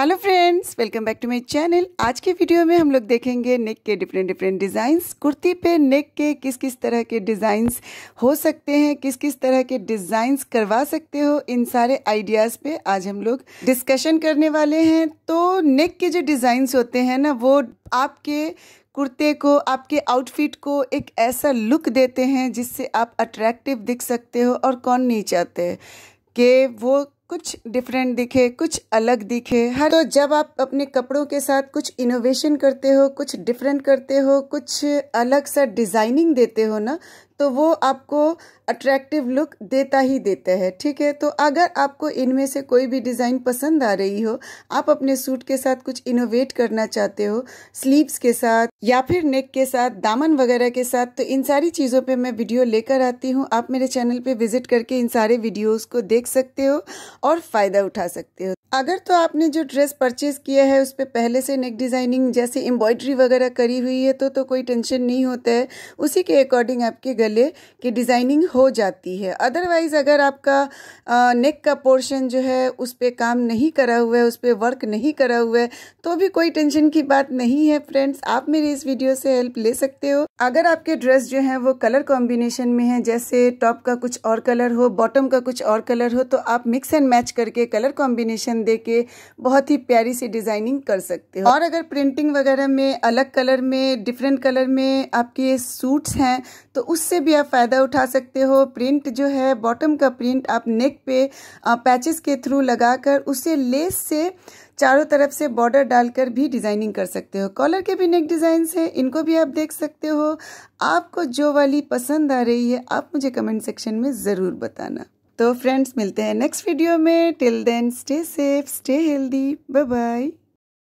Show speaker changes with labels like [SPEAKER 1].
[SPEAKER 1] hello friends welcome back to my channel आज के video में हम लोग देखेंगे नेक के डिफरेंट डिफरेंट डिज़ाइंस कुर्ती पे नेक के किस किस तरह के डिज़ाइंस हो सकते हैं किस किस तरह के डिज़ाइंस करवा सकते हो इन सारे आइडियाज़ पे आज हम लोग डिस्कशन करने वाले हैं तो नेक के जो डिज़ाइंस होते हैं ना वो आपके कुर्ते को आपके आउटफिट को एक ऐसा लुक देते हैं जिससे आप अट्रैक्टिव दिख सकते हो और कौन नहीं चाहते कि वो कुछ डिफरेंट दिखे कुछ अलग दिखे हर तो जब आप अपने कपड़ों के साथ कुछ इनोवेशन करते हो कुछ डिफरेंट करते हो कुछ अलग सा डिज़ाइनिंग देते हो ना तो वो आपको अट्रैक्टिव लुक देता ही देता है ठीक है तो अगर आपको इनमें से कोई भी डिज़ाइन पसंद आ रही हो आप अपने सूट के साथ कुछ इनोवेट करना चाहते हो स्लीव्स के साथ या फिर नेक के साथ दामन वगैरह के साथ तो इन सारी चीज़ों पे मैं वीडियो लेकर आती हूँ आप मेरे चैनल पे विजिट करके इन सारे वीडियोज़ को देख सकते हो और फ़ायदा उठा सकते हो अगर तो आपने जो ड्रेस परचेज किया है उस पर पहले से नेक डिज़ाइनिंग जैसे एम्ब्रॉयड्री वगैरह करी हुई है तो, तो कोई टेंशन नहीं होता है उसी के अकॉर्डिंग आपके गले की डिज़ाइनिंग हो जाती है अदरवाइज़ अगर आपका नेक का पोर्शन जो है उस पर काम नहीं करा हुआ है उस पर वर्क नहीं करा हुआ है तो भी कोई टेंशन की बात नहीं है फ्रेंड्स आप मेरी इस वीडियो से हेल्प ले सकते हो अगर आपके ड्रेस जो है वो कलर कॉम्बिनेशन में है जैसे टॉप का कुछ और कलर हो बॉटम का कुछ और कलर हो तो आप मिक्स एंड मैच करके कलर कॉम्बिनेशन दे के बहुत ही प्यारी सी डिज़ाइनिंग कर सकते हो और अगर प्रिंटिंग वगैरह में अलग कलर में डिफरेंट कलर में आपके सूट्स हैं तो उससे से भी आप फ़ायदा उठा सकते हो प्रिंट जो है बॉटम का प्रिंट आप नेक पे पैचेस के थ्रू लगाकर उसे लेस से चारों तरफ से बॉर्डर डालकर भी डिज़ाइनिंग कर सकते हो कॉलर के भी नेक डिज़ाइंस हैं इनको भी आप देख सकते हो आपको जो वाली पसंद आ रही है आप मुझे कमेंट सेक्शन में ज़रूर बताना तो फ्रेंड्स मिलते हैं नेक्स्ट वीडियो में till then stay safe stay healthy bye bye